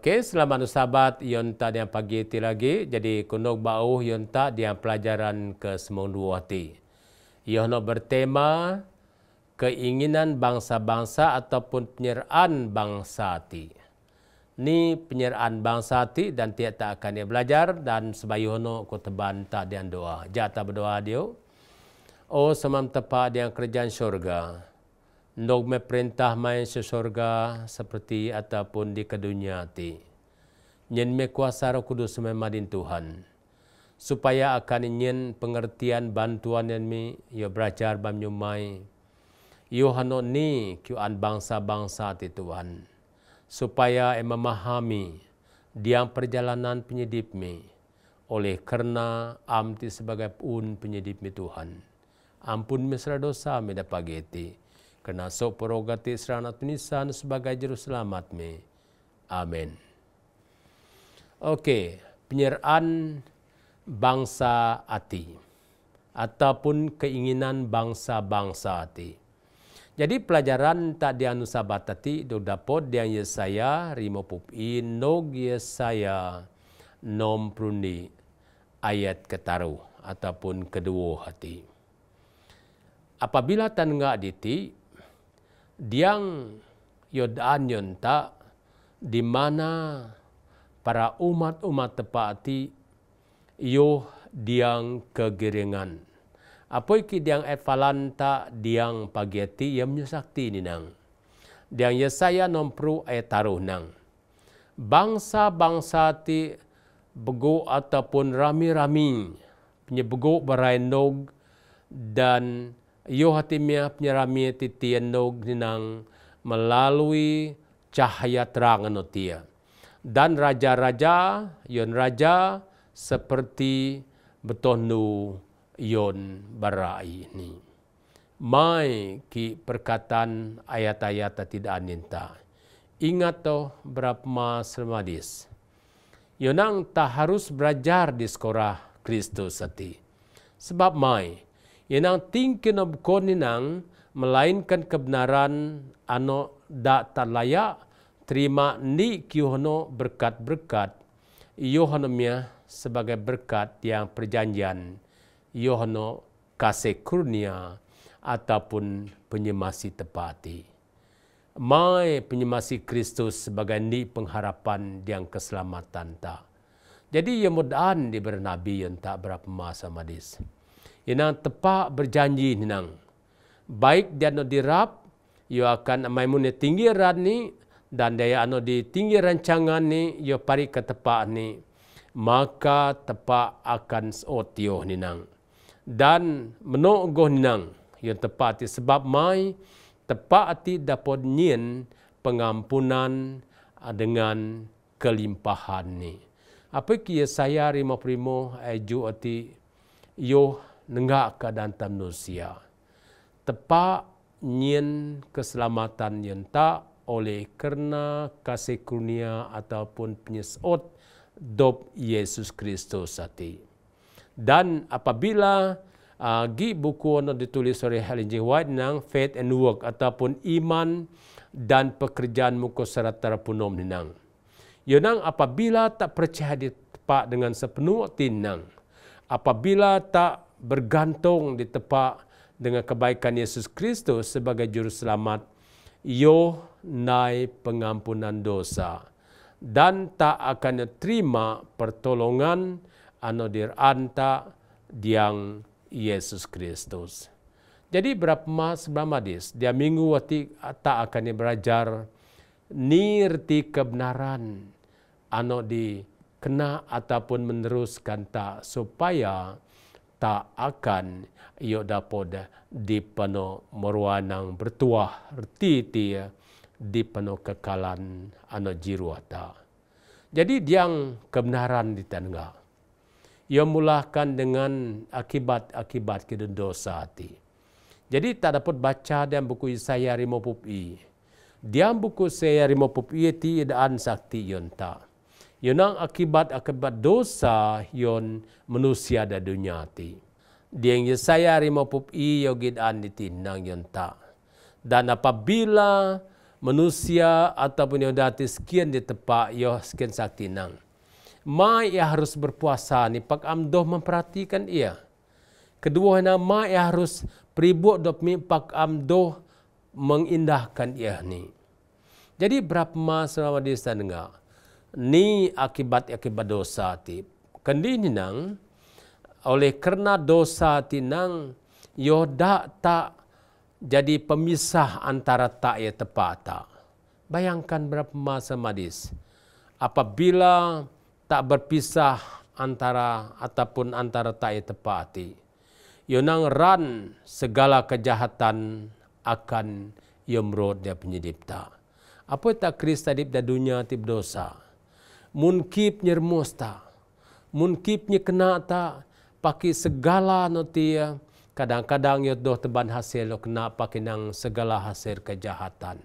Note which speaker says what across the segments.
Speaker 1: Okey, selamat sahabat Yonta tak dia pagi ti lagi. Jadi kunuk bauh Yonta tak dia pelajaran ke semua dua ti. Ia nak bertema keinginan bangsa-bangsa ataupun penyeraan bangsa ti. Ni penyeraan bangsa ti dan tiak tak akan dia belajar dan sebayu hono ku teban tak dia doa. Jata berdoa dia. Oh semam tepat dia kerjaan syurga nog perintah main se surga seperti ataupun di kedunia ti. Nyen me kuasa roh kudus madin Tuhan. Supaya akan nyen pengertian bantuan yang me yo belajar bam nyumai. Yo hano ni kiuan bangsa-bangsa ti Tuhan. Supaya em memahami diang perjalanan penyedip me Oleh kerana amti sebagai pun penyedip me Tuhan. Ampun mesra dosa mi dapat getih kena sok perogati seranat nisan sebagai juru selamat me. Amin. Okey, penyerahan bangsa ati ataupun keinginan bangsa-bangsa ati. Jadi pelajaran tak di anu ati do dapat di yang saya rimo pup i nog saya nom prundi ayat ketaruh ataupun kedua hati. Apabila tan ngak diti, diang yodan yonta di mana para umat-umat tepati yo diang kegeringan. Apo iki diang tak diang pageti yang menyusakti ini nang. Diang yesaya nompru e taruh nang. Bangsa-bangsa ti bego ataupun rami-rami penyebego berainog dan iyo hati mea penyerami ti tiendo ginang melalui cahaya terang no Dan raja-raja, yon raja seperti betonu yon barai ini. Mai ki perkataan ayat-ayat tidak aninta. Ingat to berapa mas remadis. Yonang tak harus belajar di sekolah Kristus seti. Sebab mai, inang tingkin ob ko ninang melainkan kebenaran ano dak layak terima ni kiuhno berkat-berkat iyo sebagai berkat yang perjanjian Yohano kasih kurnia ataupun penyemasi tepati mai penyemasi Kristus sebagai ni pengharapan yang keselamatan tak jadi yang mudaan di nabi yang tak berapa masa madis inang tepat berjanji inang. Baik dia no dirap, yo akan amai muni tinggi rad ni dan daya ano di tinggi rancangan ni yo pari ke tepat ni maka tepat akan otio inang dan meno go ninang yo tepat ti sebab mai tepat ti dapat nyin pengampunan dengan kelimpahan ni apa ki saya rimo primo ejo ati yo nenggak ke dan tamnusia. Tepak nyen keselamatan yang tak oleh karena kasih kurnia ataupun penyesot dop Yesus Kristus hati. Dan apabila uh, gi buku yang ditulis oleh Helen G. White nang faith and work ataupun iman dan pekerjaan muka serat terpunum ni nang. Yonang apabila tak percaya di tempat dengan sepenuh tinang, apabila tak bergantung di tepak dengan kebaikan Yesus Kristus sebagai juru selamat yo nai pengampunan dosa dan tak akan terima pertolongan anu diranta diang Yesus Kristus. Jadi berapa mas berapa dis dia minggu waktu tak akan belajar nirti kebenaran anu di kena ataupun meneruskan tak supaya tak akan ia dapat dipenuh meruanang bertuah reti ti dipenuh kekalan anak jiru atak. Jadi diang kebenaran di tangga. Ia mulakan dengan akibat-akibat kita dosa hati. Jadi tak dapat baca dalam buku saya rimopupi. Dia buku saya rimopupi Pupi tiada ansakti sakti yang tak yunang akibat-akibat dosa yon manusia da dunia ti. Dieng Yesaya rima pupi yogid an ditinang yon ta. Dan apabila manusia ataupun yang dati sekian di tempat yo sekian sakti nang. Ma ia harus berpuasa ni pak amdoh memperhatikan ia. Kedua hina ma ia harus peribuk dopmi pak amdoh mengindahkan ia ni. Jadi berapa masa selama di sana enggak? ni akibat-akibat dosa ti. Kendi ni nang, oleh kerana dosa ti nang, yo tak jadi pemisah antara tak ya tepat tak. Bayangkan berapa masa madis. Apabila tak berpisah antara ataupun antara tak ya tepat hati. Yonang ran segala kejahatan akan yomrod dia penyedip tak. Apa tak kris tadi dunia tip dosa? munkipnya remosta, munkipnya kenata, pakai segala nanti Kadang-kadang ya doh teban hasil lo kena pakai nang segala hasil kejahatan.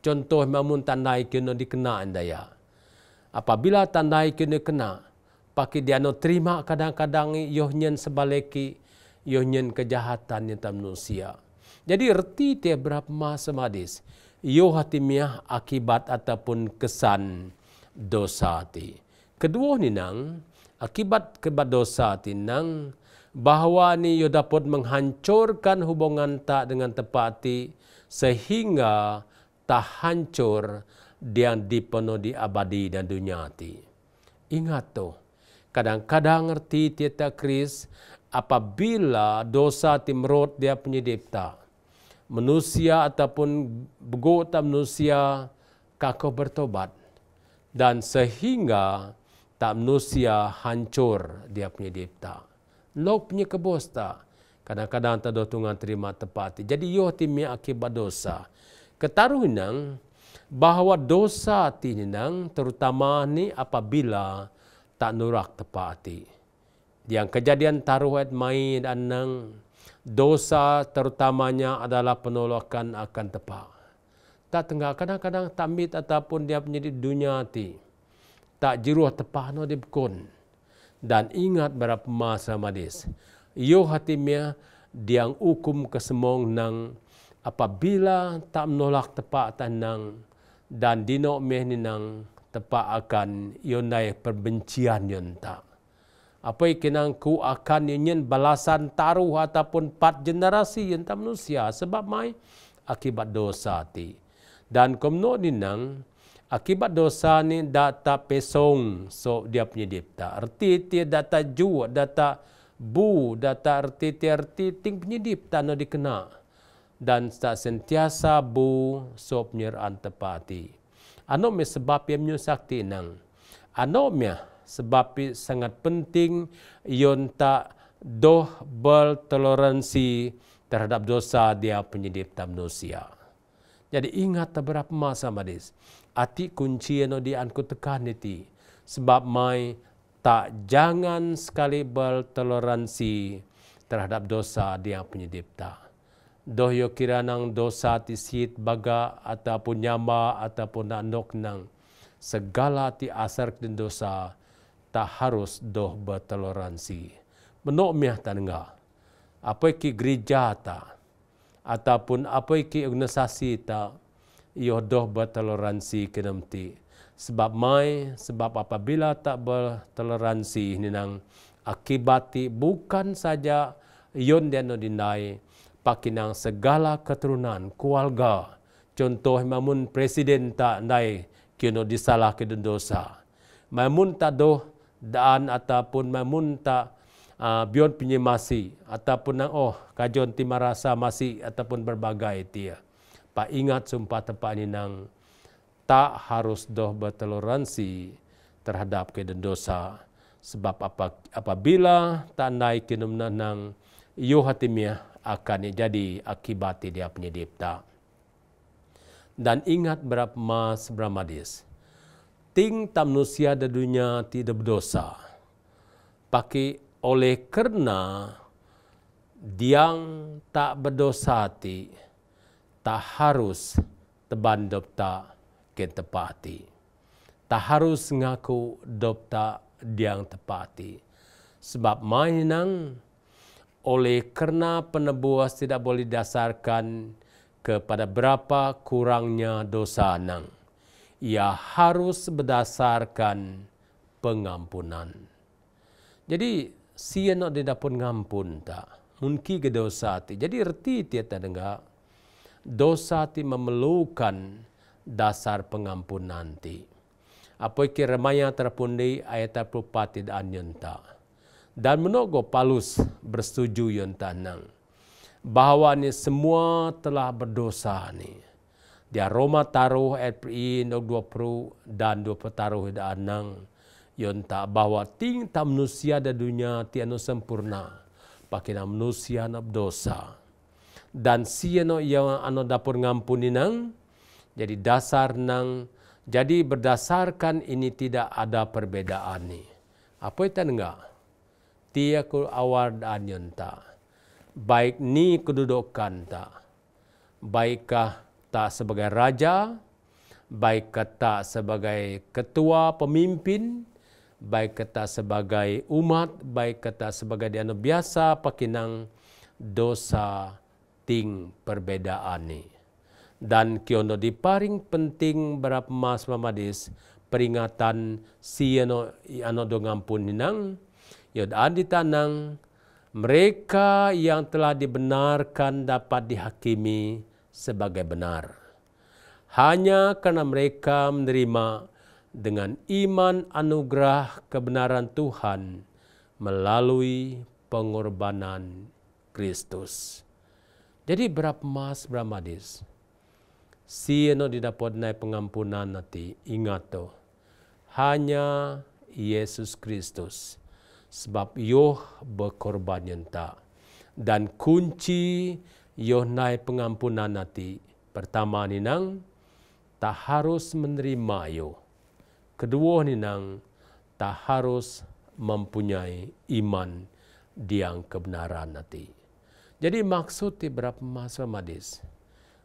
Speaker 1: Contoh mamun tandai kena dikena anda ya. Apabila tandai kena kena, pakai dia no terima kadang-kadang yoh nyen sebaliki, yoh nyen kejahatan yang tak manusia. Jadi reti tiap berapa masa madis, yoh hati akibat ataupun kesan dosa ti. Kedua ni nang akibat kebat dosa ti nang bahawa ni yo dapat menghancurkan hubungan tak dengan tempat ti sehingga tak hancur yang dipenuhi di abadi dan dunia ti. Ingat tu, kadang-kadang ngerti tiada kris apabila dosa ti merot dia penyedipta. Manusia ataupun begota manusia kakau bertobat dan sehingga tak manusia hancur dia punya dipta. Lok punya kebosta. Kadang-kadang tak dotungan terima tepati. Jadi yo timi akibat dosa. Ketaruh nang bahawa dosa ti nang terutama ni apabila tak nurak tepati. Yang kejadian taruh ayat main dan nang dosa terutamanya adalah penolakan akan tepat tak tengah kadang-kadang tamit ataupun dia menjadi dunia hati. Tak jiruh tepah no di pekun. Dan ingat berapa masa madis. Yo hati mia diang hukum kesemong nang apabila tak menolak tepat tanang dan dino meh ni nang tepak akan yonai perbencian yon tak. Apa yang ku akan yonin balasan taruh ataupun empat generasi yon tak manusia sebab mai akibat dosa ti dan komno ninang akibat dosa ni data pesong so dia punya dipta erti ti data ju data bu data erti ti erti ting punya dipta no dikena dan sta sentiasa bu so punya antepati anu me sebab yang nyu sakti nang anu me sebab sangat penting ion ta doh bel toleransi terhadap dosa dia penyedip tam manusia. Jadi ingat beberapa masa madis. Ati kunci yang di anku tekan niti. Sebab mai tak jangan sekali toleransi terhadap dosa dia punya dipta. Doh yo kira nang dosa ti baga ataupun nyama ataupun nak nok nang segala ti asar ke dosa tak harus doh bertoleransi. Menok miah tanengah. Apa ki gereja tak? ataupun apa iki organisasi ta iyo doh bertoleransi kenam ti sebab mai sebab apabila tak bertoleransi ni nang akibati bukan saja yon no dinai pakinang segala keturunan keluarga contoh mamun presiden tak dai kino disalah ke dosa mamun tak doh dan ataupun mamun tak uh, ah, bion punya masi ataupun nang oh kajon ti marasa masi ataupun berbagai tia. Pak ingat sumpah tempat ini nang tak harus doh bertoleransi terhadap ke dosa sebab apa apabila tak naik kinum nang yo hatimia akan jadi akibat dia punya dipta. Dan ingat berapa mas berapa Ting tamnusia da dunia tidak berdosa. Pakai oleh kerana dia tak berdosa ti tak harus teban dopta ke tepati tak harus ngaku dopta dia tepati sebab mainan oleh kerana penebuas tidak boleh dasarkan kepada berapa kurangnya dosa nang ia harus berdasarkan pengampunan jadi sia nak dia dapat ngampun tak? Mungkin ke dosa ti. Jadi erti ti tak dengar. Dosa ti memerlukan dasar pengampun nanti. Apa iki remaya terpundi ayat terpupat ti dan nyenta. Dan menogo palus bersetuju yon tanang. Bahawa ni semua telah berdosa ni. Dia Roma taruh ayat peri 20 dan 20 taruh di anang yon ta bahwa ting ta manusia da dunia tiada sempurna pakai na manusia na dosa dan si ano yang ano dapat ngampuni nang jadi dasar nang jadi berdasarkan ini tidak ada perbezaan ni apa itu enggak ti aku awar dan yon baik ni kedudukan tak, baikkah tak sebagai raja baik kata sebagai ketua pemimpin baik kita sebagai umat, baik kita sebagai dana biasa, pakinang dosa ting perbedaan ni. Dan kiono di paling penting berap mas mamadis peringatan si ano ano dongam pun hinang yod andi tanang mereka yang telah dibenarkan dapat dihakimi sebagai benar hanya karena mereka menerima dengan iman anugerah kebenaran Tuhan melalui pengorbanan Kristus. Jadi berapa mas berapa Si yang didapat nai pengampunan nanti ingat tu hanya Yesus Kristus sebab yoh berkorban yenta dan kunci yoh nai pengampunan nanti pertama ninang tak harus menerima yoh kedua ni nang tak harus mempunyai iman diang kebenaran nanti. Jadi maksud ti berapa masa madis,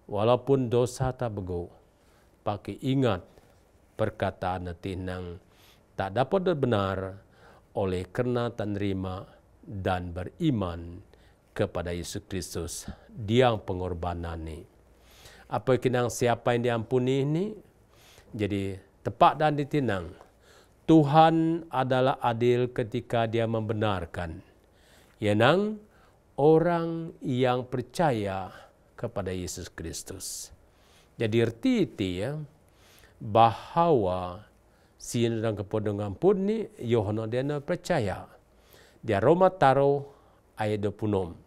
Speaker 1: walaupun dosa tak bego, pakai ingat perkataan nanti nang tak dapat berbenar oleh kerana tanrima dan beriman kepada Yesus Kristus diang pengorbanan ni. Apa kenang siapa yang diampuni ini? Jadi tepat dan ditinang. Tuhan adalah adil ketika dia membenarkan. Yenang orang yang percaya kepada Yesus Kristus. Jadi erti itu ya, bahawa si orang kepodongan pun ni Yohanes dia nak percaya. Dia Roma taruh ayat 26.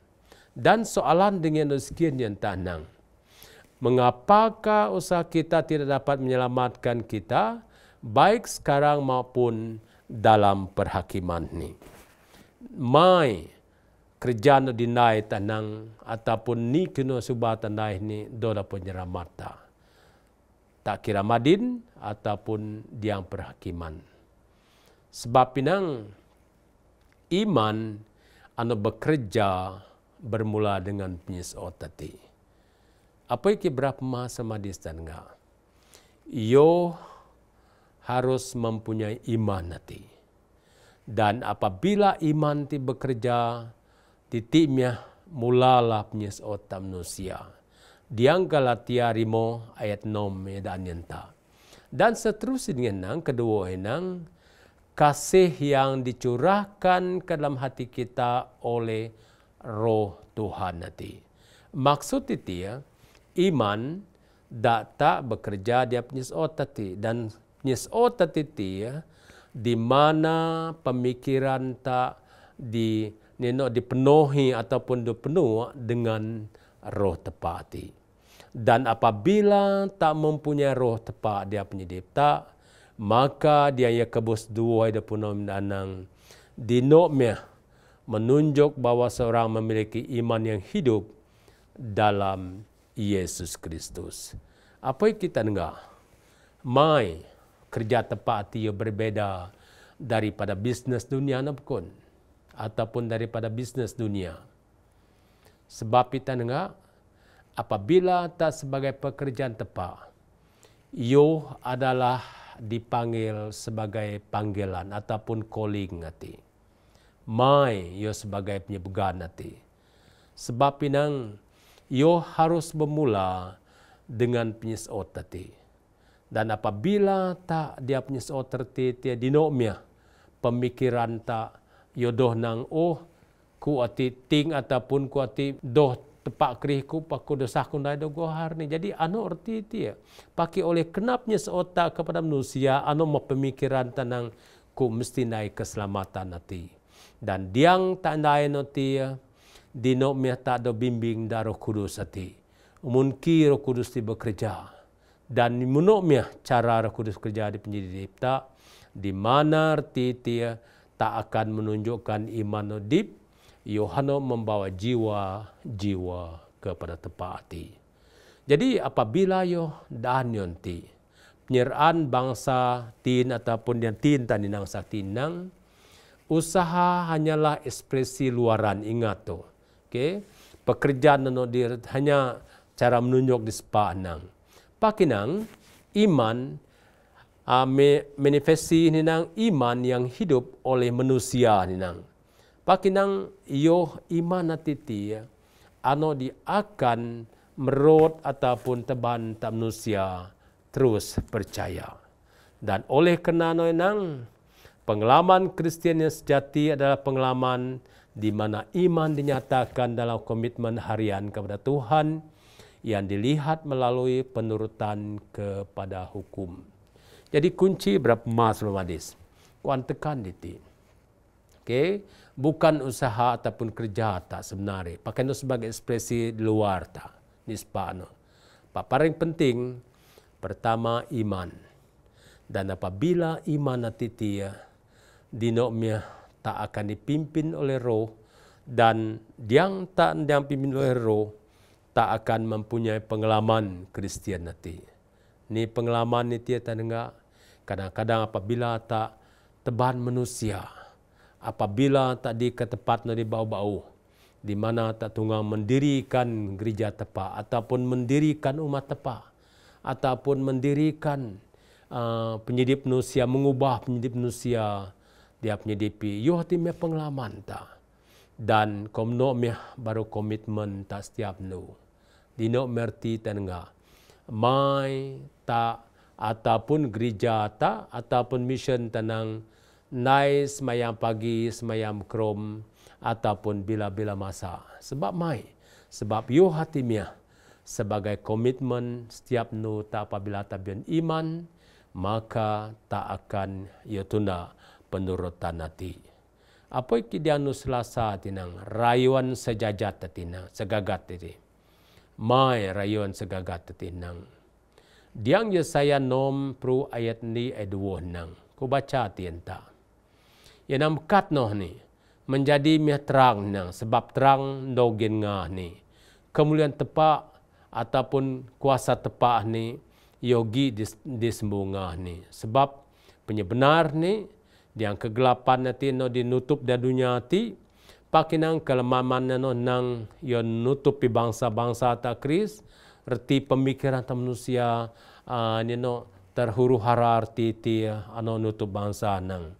Speaker 1: Dan soalan dengan sekian yang tanang mengapakah usaha kita tidak dapat menyelamatkan kita baik sekarang maupun dalam perhakiman ini. Mai kerja no dinai tanang ataupun ni kena subah tanai ni dola penyelamata. Tak kira madin ataupun diang perhakiman. Sebab pinang iman anu bekerja bermula dengan penyesuaian apa ke Brahma Samadhi Stanga? Yo harus mempunyai iman nanti. Dan apabila iman ti bekerja, titiknya mulalah punya seotak manusia. Dianggala tiarimo ayat nom ya, dan nyenta. Dan seterusnya dengan nang, kedua enang, kasih yang dicurahkan ke dalam hati kita oleh roh Tuhan nanti. Maksud itu ya, iman dak tak bekerja dia punya otati dan punya otati ti ya, di mana pemikiran tak di nino dipenuhi ataupun dipenuh dengan roh tepati dan apabila tak mempunyai roh tepat dia punya dipta maka dia ia kebus dua ida punom danang di nokmia menunjuk bahawa seorang memiliki iman yang hidup dalam Yesus Kristus. Apa yang kita dengar? Mai kerja tepat hati yang berbeda daripada bisnes dunia nampun ataupun daripada bisnes dunia. Sebab kita dengar apabila tak sebagai pekerjaan tepat, yo adalah dipanggil sebagai panggilan ataupun calling nanti. Mai yo sebagai penyebutan nanti. Sebab pinang ia harus bermula dengan penyesuaian tadi. Dan apabila tak dia penyesuaian tadi, dia dinoknya pemikiran tak ia doh nang oh kuati ting ataupun kuati doh tepak kerih ku paku dosah ku ndai gohar ni. Jadi anu erti dia ya. pakai oleh kenapnya seotak kepada manusia anu mempemikiran tenang ku mesti naik keselamatan nanti. Dan diang tandai nanti ya, di nok mi tak do bimbing daro kudus ati. Mun ki roh kudus ti bekerja dan munok mi cara roh kudus kerja di penyidik tak di mana arti dia tak akan menunjukkan iman dip Yohanes membawa jiwa-jiwa kepada tempat hati. Jadi apabila yo dan yonti penyeraan bangsa tin ataupun yang tin tani nang sakti nang usaha hanyalah ekspresi luaran ingat tu. Okey. Pekerjaan nenok dir hanya cara menunjuk di sepa anang. Pakinang iman uh, manifesti ni nang iman yang hidup oleh manusia ni nang. Pakinang yo iman atiti ya. Ano di akan merot ataupun teban tak manusia terus percaya. Dan oleh kerana nang Pengalaman Kristian yang sejati adalah pengalaman di mana iman dinyatakan dalam komitmen harian kepada Tuhan yang dilihat melalui penurutan kepada hukum. Jadi kunci berapa emas belum hadis? Kuan tekan diti. Okay? Bukan usaha ataupun kerja tak sebenarnya. Pakai itu sebagai ekspresi di luar tak. Nisbah itu. Pak paling penting, pertama iman. Dan apabila iman nanti tiada, Dinomia tak akan dipimpin oleh roh dan yang tak dipimpin oleh roh tak akan mempunyai pengalaman Kristian nanti. Ni pengalaman ni tiada dengar. Kadang-kadang apabila tak teban manusia, apabila tak di ketepat tempat bau-bau, di mana tak tunggal mendirikan gereja tepat ataupun mendirikan umat tepat ataupun mendirikan uh, penyidik manusia mengubah penyidik manusia dia punya DP. Yo hati me pengalaman ta. Dan komno me baru komitmen ta setiap nu. Dino merti tenga. Mai ta ataupun gereja ta ataupun mission tenang nice mayam pagi semayam krom ataupun bila-bila masa. Sebab mai sebab yo hati me sebagai komitmen setiap nu ta apabila ta iman maka tak akan yo tunda penurutan hati. Apa yang dia nu selasa tinang rayuan sejajat tetina segagat tadi. Mai rayuan segagat tetinang. Diang ye saya nom pro ayat ni eduoh nang. Ku baca tienta. Ye nam kat noh ni menjadi mih terang nang sebab terang dogen ngah ni. Kemudian tepak ataupun kuasa tepak ni yogi disembungah ni sebab penyebenar ni diang kegelapan nanti no nutup da dunia ti pakinang kelemaman no nang yo nutupi bangsa-bangsa tak kris reti pemikiran ta manusia uh, ni no terhuru hara arti ti ano nutup bangsa nang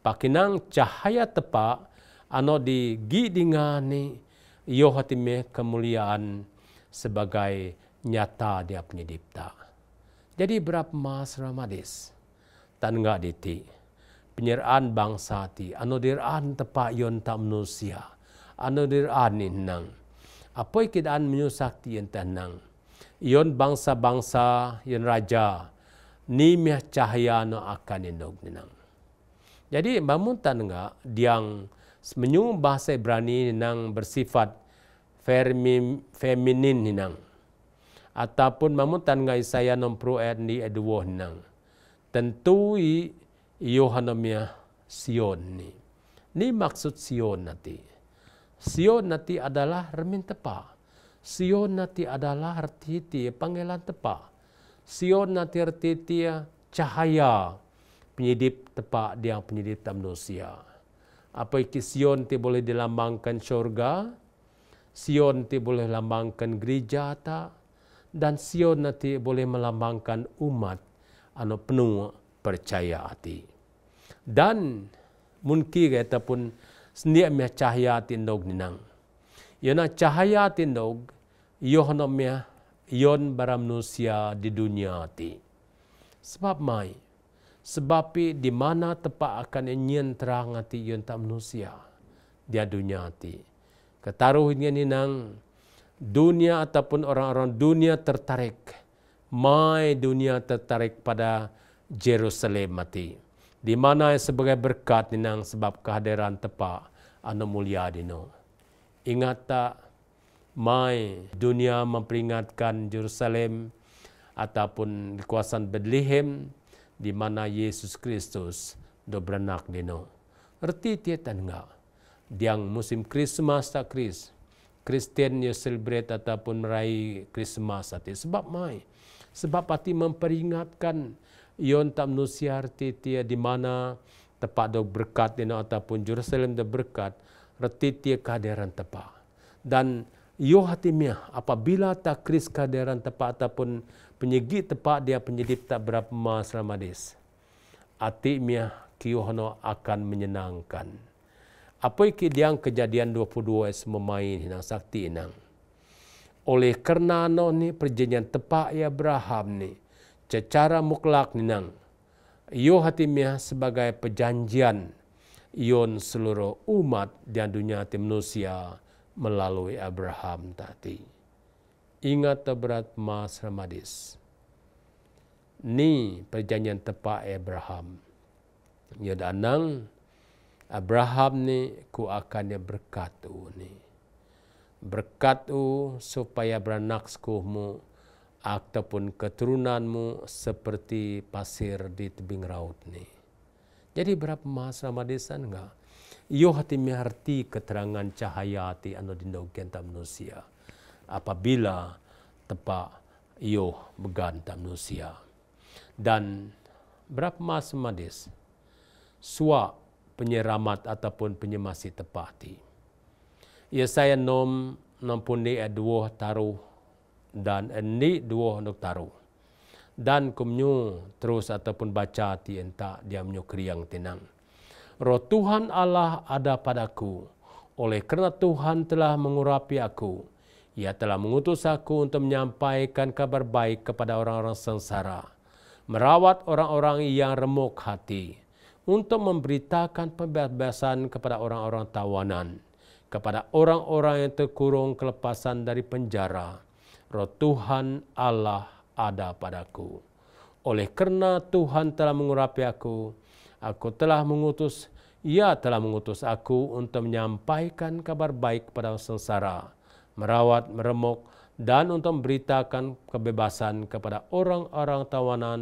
Speaker 1: pakinang cahaya tepak ano di gi dingani yo hati me kemuliaan sebagai nyata dia penyidipta. Jadi berapa mas ramadis? Tan ngak ditik penyeraan bangsa ti anu diran tepa yon ta manusia ano diraan ni nang apoy kidaan menyusak ti yon nang yon bangsa-bangsa yon raja ni miah cahaya no akan ni nog jadi bamun ta diang menyu bahasa Ibrani ni bersifat fermin feminin ni ataupun mamutan nga Isaia 68 ni Edward nang tentu i Yohanamia Sion ni. Ni maksud Sion nanti. Sion nanti adalah remin tepa. Sion nanti adalah arti dia panggilan tepa. Sion nanti arti dia ya cahaya penyidip tepa dia penyidip dalam dosia. Apa iki Sion ti boleh dilambangkan syurga, Sion ti boleh lambangkan gereja ta, dan Sion nanti boleh melambangkan umat anu penuh percaya hati. Dan munki ataupun sendia mi cahaya tindog ninang. Yana cahaya tindog yohna mi yon baram nusia di dunia ti. Sebab mai sebab di mana tempat akan nyen terang ati yon tam nusia di dunia ti. Ketaruh ini ninang dunia ataupun orang-orang dunia tertarik mai dunia tertarik pada Jerusalem mati. Di mana yang sebagai berkat dinang sebab kehadiran tepat anu mulia dino. Ingat tak mai dunia memperingatkan Jerusalem ataupun di kawasan Bethlehem di mana Yesus Kristus do beranak dino. Erti tiat tan enggak? Diang musim Christmas tak Kris. Kristen yang celebrate ataupun meraih Christmas hati. Sebab mai. Sebab hati memperingatkan ion tak menusi arti di mana tempat dia berkat di nak ataupun Jerusalem dia berkat reti kaderan kehadiran tempat dan yo hati mia apabila tak kris kehadiran tempat ataupun penyegi tempat dia penyedip tak berapa mas ramadis hati mia kiyohno akan menyenangkan apa iki dia yang kejadian 22 s memain hinang sakti inang oleh kerana no ni perjanjian tepak ya Abraham ni secara muklak ninang iyo hati mia sebagai perjanjian ion seluruh umat di dunia tim manusia melalui Abraham tadi. Ingat terberat Mas Ramadis. Ni perjanjian tepat Abraham. Ya danang Abraham ni ku akan dia berkat ni. Berkat supaya beranak sekuhmu ataupun keturunanmu seperti pasir di tebing raut ni. Jadi berapa masa ramadesan enggak? Iyo hati mengerti keterangan cahaya hati anu dindau kenta manusia. Apabila tepat iyo meganta manusia. Dan berapa masa madis? Sua penyeramat ataupun penyemasi tepati. Ia ya, saya nom nampun ni aduh eh, taruh dan ni dua nuk taru. Dan kumnyu terus ataupun baca ti enta dia menyu kriang tenang. Roh Tuhan Allah ada padaku oleh kerana Tuhan telah mengurapi aku. Ia telah mengutus aku untuk menyampaikan kabar baik kepada orang-orang sengsara. Merawat orang-orang yang remuk hati. Untuk memberitakan pembebasan kepada orang-orang tawanan. Kepada orang-orang yang terkurung kelepasan dari Penjara roh Tuhan Allah ada padaku. Oleh karena Tuhan telah mengurapi aku, aku telah mengutus, ia telah mengutus aku untuk menyampaikan kabar baik kepada sengsara, merawat, meremuk, dan untuk memberitakan kebebasan kepada orang-orang tawanan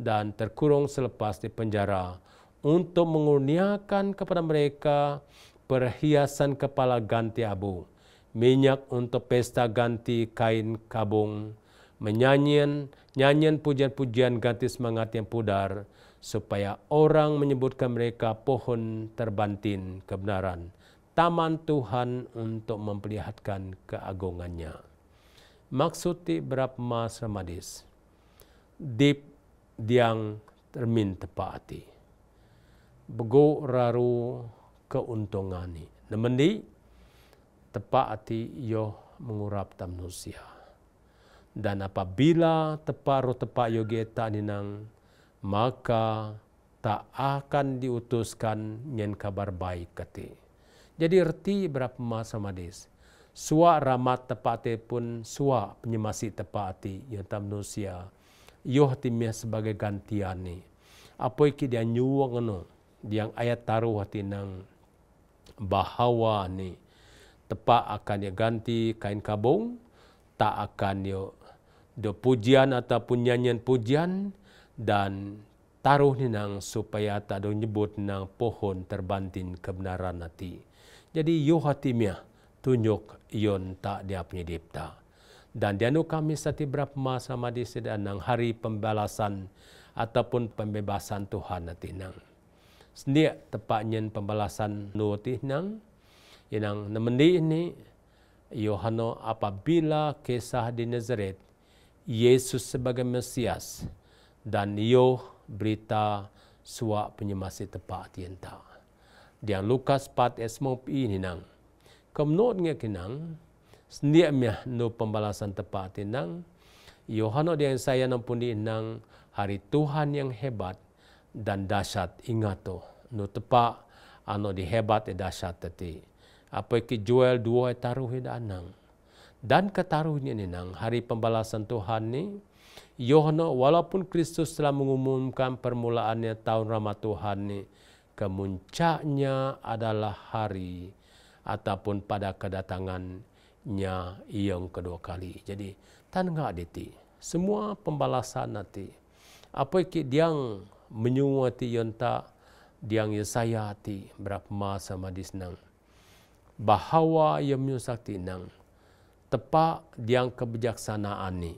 Speaker 1: dan terkurung selepas di penjara, untuk mengurniakan kepada mereka perhiasan kepala ganti abu.'" minyak untuk pesta ganti kain kabung, menyanyian nyanyian pujian-pujian ganti semangat yang pudar, supaya orang menyebutkan mereka pohon terbantin kebenaran, taman Tuhan untuk memperlihatkan keagungannya. Maksudi berap mas remadis, dip diang termin tepati, bego raru keuntungani. Nemendi, tepat hati yo mengurap tam manusia. Dan apabila tepat roh tepat yo geta ninang, maka tak akan diutuskan nyen kabar baik kati. Jadi erti berapa masa madis. Sua ramat tepat pun sua penyemasi tepat hati yang tam manusia. Yo timnya sebagai gantian ni. Apa iki dia nyuwang anu? Yang ayat taruh hati nang bahawa ni tepat akan dia ganti kain kabung tak akan dia dia pujian ataupun nyanyian pujian dan taruh ni nang supaya tak ada nyebut nang pohon terbantin kebenaran nanti. Jadi yo hati tunjuk ion tak dia punya dipta. Dan dia nu kami sati berapa masa madi sedang nang hari pembalasan ataupun pembebasan Tuhan nanti nang. Sendiak tepatnya pembalasan nuti nang Inang nemendi ini Yohano apabila kisah di Nazaret Yesus sebagai Mesias dan Yoh berita suak penyemasi tepat tienta. Dian Lukas 4 esmong pi ini nang. Kemnot nge kinang sendia mi no pembalasan tepat tienang. Yohano dia yang saya nampun di nang hari Tuhan yang hebat dan dahsyat ingato no tepat ano di hebat dan dahsyat tadi apa ke jual dua taruh ni anang. Dan ke ni nang hari pembalasan Tuhan ni Yohana walaupun Kristus telah mengumumkan permulaannya tahun rahmat Tuhan ni kemuncaknya adalah hari ataupun pada kedatangannya yang kedua kali. Jadi tan ngak diti. Semua pembalasan nanti. Apa ki diang menyuati yang tak diang yang saya hati berapa masa madis nang bahawa ia menyusah tinang. Tepak diang kebijaksanaan ni.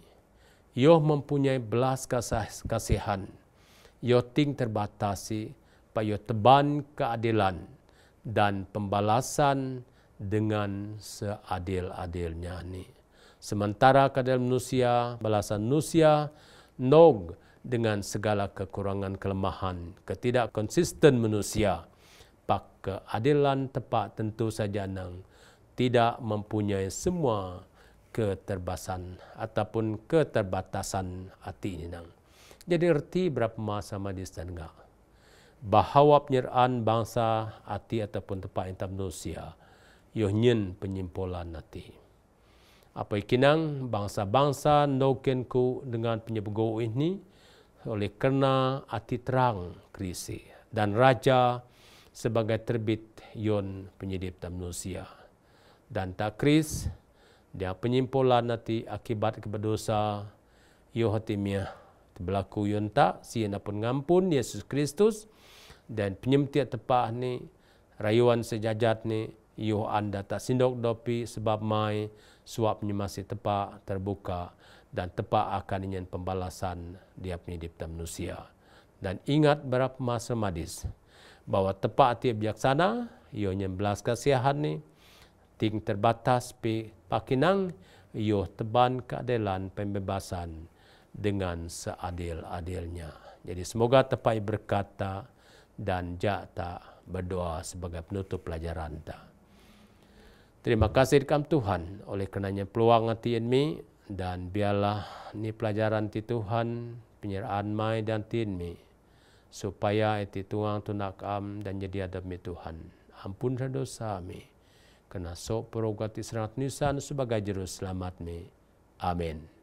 Speaker 1: Ia mempunyai belas kasihan. Ia ting terbatasi pada teban keadilan dan pembalasan dengan seadil-adilnya ni. Sementara keadaan manusia, balasan manusia, nog dengan segala kekurangan kelemahan, ketidak konsisten manusia – keadilan tepat tentu saja nang tidak mempunyai semua keterbasan ataupun keterbatasan hati ini nang. Jadi erti berapa masa majlis dan enggak. Bahawa penyeraan bangsa hati ataupun tempat yang tak manusia. Yuhnyin penyimpulan hati. Apa ikinang bangsa-bangsa noken ku dengan penyebego ini. Oleh kerana hati terang krisi. Dan raja sebagai terbit Yon penyedia petang manusia. Dan kris dia penyimpulan nanti akibat keberdosa Yohatimia hatimnya. Berlaku Yon tak, si yang pun ngampun Yesus Kristus. Dan penyemtia tepah ni, rayuan sejajat ni, Yoh anda tak sindok dopi sebab mai suap masih tepak terbuka dan tepak akan ingin pembalasan dia penyidik manusia. Dan ingat berapa masa madis bahwa tepat hati bijaksana, ia nyembelas kasihan ni, ting terbatas pi pakinang, ia teban keadilan pembebasan dengan seadil-adilnya. Jadi semoga tepai berkata dan jak tak berdoa sebagai penutup pelajaran tak. Terima kasih kepada Tuhan oleh kenanya peluang hati ini dan biarlah ni pelajaran ti Tuhan penyeraan mai dan tin mi supaya itu tuang tu nak am dan jadi ada mi Tuhan. Ampun dosa mi. Kena sok perogati serat nisan sebagai jurus selamat mi. Amin.